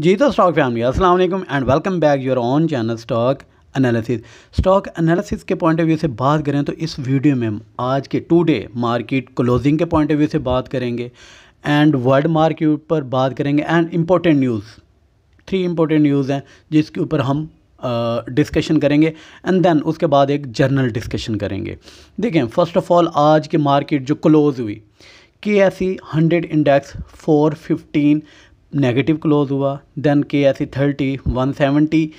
जी तो stock family अस्सलाम वालेकुम and welcome back your on channel stock analysis stock analysis के पॉइंट ऑफ व्यू से बात करें तो इस वीडियो में आज के टू डे मार्केट क्लोजिंग के पॉइंट ऑफ व्यू से बात करेंगे एंड वर्ल्ड मार्केट पर बात करेंगे and important news three important news हैं जिसके ऊपर हम डिस्कशन uh, करेंगे एंड देन उसके बाद एक जर्नल डिस्कशन करेंगे देखें फर्स्ट ऑफ ऑल आज की मार्केट जो क्लोज़ हुई K S C hundred index four fifteen negative close हुआ then K S E thirty one seventy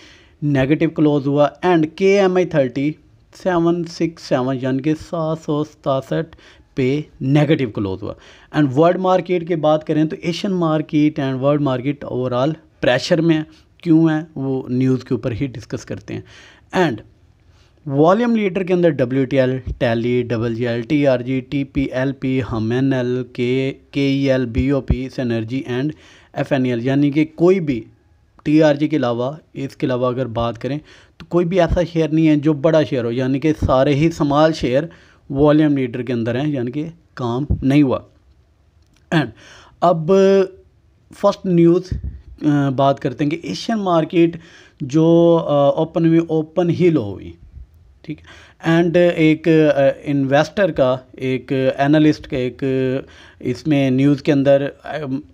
negative close हुआ and K M I thirty seven six seven यानी कि सात सौ सतासठ पे नेगेटिव क्लोज हुआ एंड वर्ल्ड मार्केट की बात करें तो Asian market and world market overall pressure में है क्यों है वो न्यूज़ के ऊपर ही डिस्कस करते हैं एंड वॉल्यूम लीटर के अंदर डब्ल्यू टी एल टैली double G L T R G T P L P हम एन एल के K E L B O P synergy and F N L यानी कि कोई भी टी आर जी के अलावा इसके अलावा अगर बात करें तो कोई भी ऐसा शेयर नहीं है जो बड़ा शेयर हो यानी कि सारे ही समाल शेयर वॉल्यूम लीटर के अंदर हैं यानी कि काम नहीं हुआ एंड अब फर्स्ट न्यूज़ बात करते हैं कि एशियन मार्केट जो ओपन हुई ओपन ही लो हुई ठीक एंड uh, एक इन्वेस्टर uh, का एक एनालिस्ट uh, का एक इसमें न्यूज़ के अंदर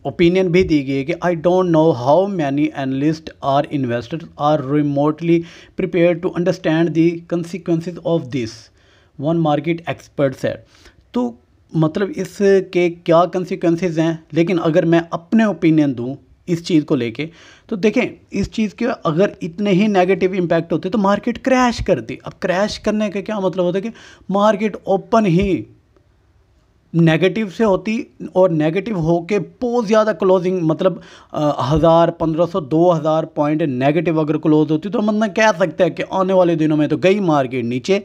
ओपिनियन um, भी दी गई है कि I don't know how many analyst or investor are remotely prepare to understand the consequence of this one market experts है तो मतलब इसके क्या कंसिक्वेंसेज हैं लेकिन अगर मैं अपने ओपिनियन दूँ इस चीज़ को लेके तो देखें इस चीज़ के अगर इतने ही नेगेटिव इम्पैक्ट होते तो मार्केट क्रैश करती अब क्रैश करने का क्या मतलब होता है कि मार्केट ओपन ही नेगेटिव से होती और नेगेटिव के बहुत ज़्यादा क्लोजिंग मतलब हज़ार पंद्रह सौ दो हज़ार पॉइंट नेगेटिव अगर क्लोज होती तो मतलब कह सकते हैं कि आने वाले दिनों में तो गई मार्केट नीचे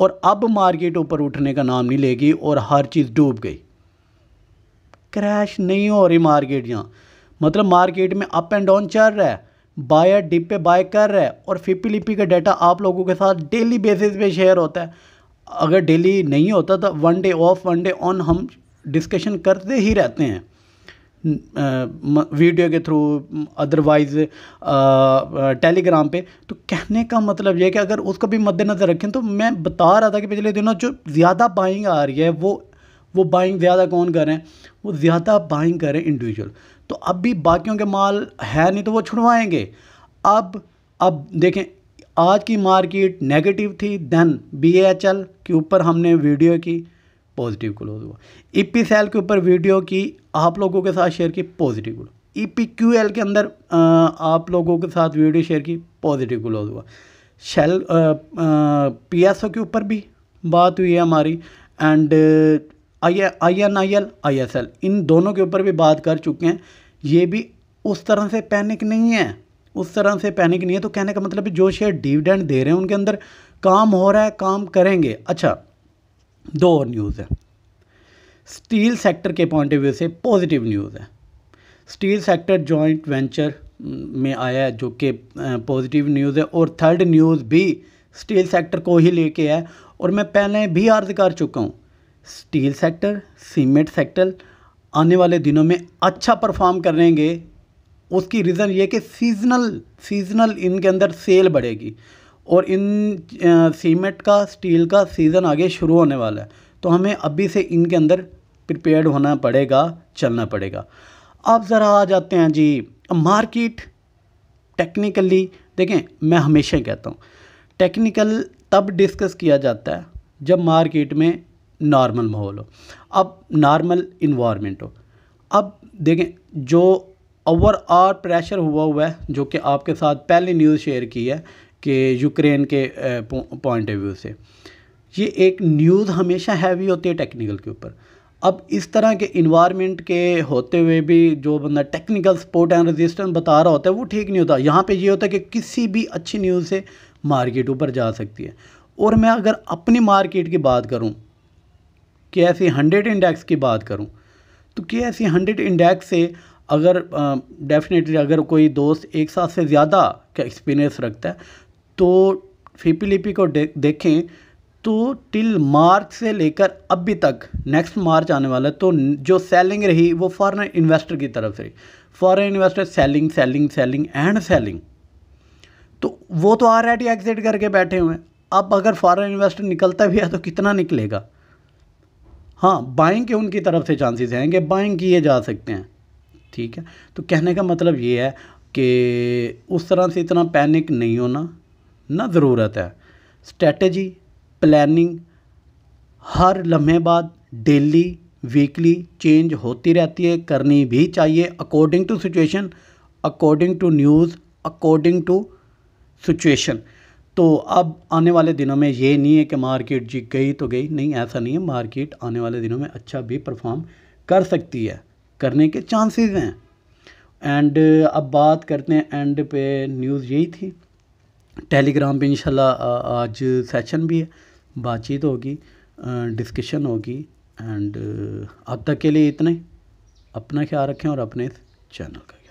और अब मार्केट ऊपर उठने का नाम नहीं लेगी और हर चीज़ डूब गई क्रैश नहीं हो रही मार्केट यहाँ मतलब मार्केट में अप एंड डाउन चल रहा है बायर डिप पे बाय कर रहा है और फिपी लिपी का डाटा आप लोगों के साथ डेली बेसिस पे शेयर होता है अगर डेली नहीं होता तो one day off one day on हम डिस्कशन करते ही रहते हैं वीडियो के थ्रू अदरवाइज़ टेलीग्राम पे तो कहने का मतलब यह कि अगर उसको भी मद्देनज़र रखें तो मैं बता रहा था कि पिछले दिनों जो ज़्यादा बाइंग आ रही है वो वो बाइंग ज़्यादा कौन करें वो ज़्यादा बाइंग करें इंडिविजुअल तो अब भी बाकियों के माल है नहीं तो वो छुड़वाएंगे अब अब देखें आज की मार्केट नेगेटिव थी देन बी एच एल के ऊपर हमने वीडियो की पॉजिटिव क्लोज हुआ ई पी सेल के ऊपर वीडियो की आप लोगों के साथ शेयर की positive close E P Q L के अंदर आप लोगों के साथ वीडियो शेयर की पॉजिटिव क्लोज हुआ शेल पी एस ओ के ऊपर भी बात हुई है हमारी and I I N I L I S L इन दोनों के ऊपर भी बात कर चुके हैं ये भी उस तरह से पैनिक नहीं है उस तरह से पैनिक नहीं है तो कहने का मतलब जो शेयर डिविडेंड दे रहे हैं उनके अंदर काम हो रहा है काम करेंगे अच्छा दो और न्यूज़ है स्टील सेक्टर के पॉइंट ऑफ व्यू से पॉजिटिव न्यूज़ है स्टील सेक्टर जॉइंट वेंचर में आया है जो कि पॉजिटिव न्यूज़ है और थर्ड न्यूज़ भी स्टील सेक्टर को ही लेके है और मैं पहले भी अर्ज कर चुका हूँ स्टील सेक्टर सीमेंट सेक्टर आने वाले दिनों में अच्छा परफॉर्म करेंगे उसकी रीज़न ये कि सीजनल सीजनल इनके अंदर सेल बढ़ेगी और इन सीमेंट का स्टील का सीज़न आगे शुरू होने वाला है तो हमें अभी से इनके अंदर प्रिपेयर होना पड़ेगा चलना पड़ेगा अब ज़रा आ जाते हैं जी मार्केट टेक्निकली देखें मैं हमेशा कहता हूँ टेक्निकल तब डिस्कस किया जाता है जब मार्केट में नॉर्मल माहौल हो अब नॉर्मल इन्वामेंट हो अब देखें जो ओवरऑल प्रेशर हुआ हुआ है जो कि आपके साथ पहले न्यूज़ शेयर की है कि यूक्रेन के पॉइंट ऑफ व्यू से ये एक न्यूज़ हमेशा हैवी होती है टेक्निकल के ऊपर अब इस तरह के इन्वायरमेंट के होते हुए भी जो बंदा टेक्निकल सपोर्ट एंड रेजिस्टेंस बता रहा होता है वो ठीक नहीं होता यहाँ पे ये होता है कि किसी भी अच्छी न्यूज़ से मार्केट ऊपर जा सकती है और मैं अगर अपनी मार्केट की बात करूँ के एस सी हंड्रेड इंडेक्स की बात करूँ तो के एस सी हंड्रेड इंडेक्स से अगर डेफिनेटली अगर कोई दोस्त एक साथ से ज़्यादा का एक्सपीरियंस रखता है तो फीपी लिपी को दे, देखें तो टिल मार्च से लेकर अभी तक नेक्स्ट मार्च आने वाला है तो जो सेलिंग रही वो फॉरेन इन्वेस्टर की तरफ से foreign investor selling selling selling and selling तो वो तो ऑलरेडी एग्जिट करके बैठे हुए हैं अब अगर फॉरेन इन्वेस्टर निकलता भी है तो कितना निकलेगा हाँ बाइंग के उनकी तरफ से चांसेस हैं कि बाइंग किए जा सकते हैं ठीक है तो कहने का मतलब ये है कि उस तरह से इतना पैनिक नहीं होना ना ज़रूरत है स्ट्रेटजी प्लानिंग हर लम्हे बाद डेली वीकली चेंज होती रहती है करनी भी चाहिए according to situation according to news according to situation तो अब आने वाले दिनों में ये नहीं है कि मार्केट जी गई तो गई नहीं ऐसा नहीं है मार्केट आने वाले दिनों में अच्छा भी परफॉर्म कर सकती है करने के चांसेस हैं एंड अब बात करते हैं एंड पे न्यूज़ यही थी टेलीग्राम पे इंशाल्लाह आज सेशन भी है बातचीत होगी डिस्कशन होगी एंड अब तक के लिए इतने अपना ख्याल रखें और अपने चैनल का